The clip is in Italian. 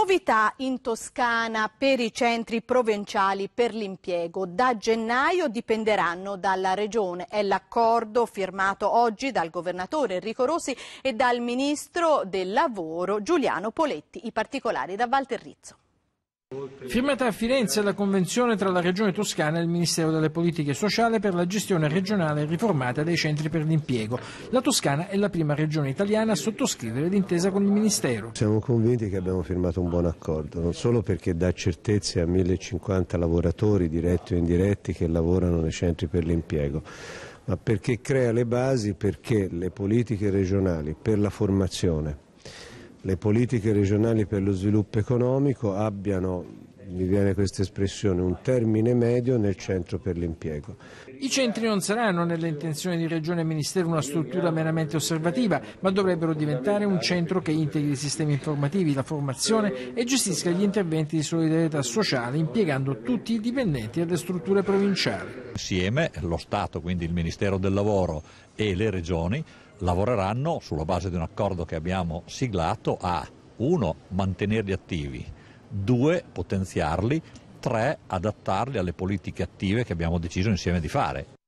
Novità in Toscana per i centri provinciali per l'impiego. Da gennaio dipenderanno dalla Regione. È l'accordo firmato oggi dal Governatore Enrico Rossi e dal Ministro del Lavoro Giuliano Poletti. I particolari da Walter Rizzo. Firmata a Firenze la convenzione tra la Regione Toscana e il Ministero delle Politiche Sociali per la gestione regionale riformata dei centri per l'impiego. La Toscana è la prima regione italiana a sottoscrivere l'intesa con il Ministero. Siamo convinti che abbiamo firmato un buon accordo, non solo perché dà certezze a 1050 lavoratori diretti o indiretti che lavorano nei centri per l'impiego, ma perché crea le basi perché le politiche regionali per la formazione le politiche regionali per lo sviluppo economico abbiano mi viene questa espressione, un termine medio nel centro per l'impiego. I centri non saranno nelle intenzioni di Regione e Ministero una struttura meramente osservativa, ma dovrebbero diventare un centro che integri i sistemi informativi, la formazione e gestisca gli interventi di solidarietà sociale impiegando tutti i dipendenti alle strutture provinciali. Insieme lo Stato, quindi il Ministero del Lavoro e le Regioni lavoreranno sulla base di un accordo che abbiamo siglato a uno, mantenerli attivi, due potenziarli, tre adattarli alle politiche attive che abbiamo deciso insieme di fare.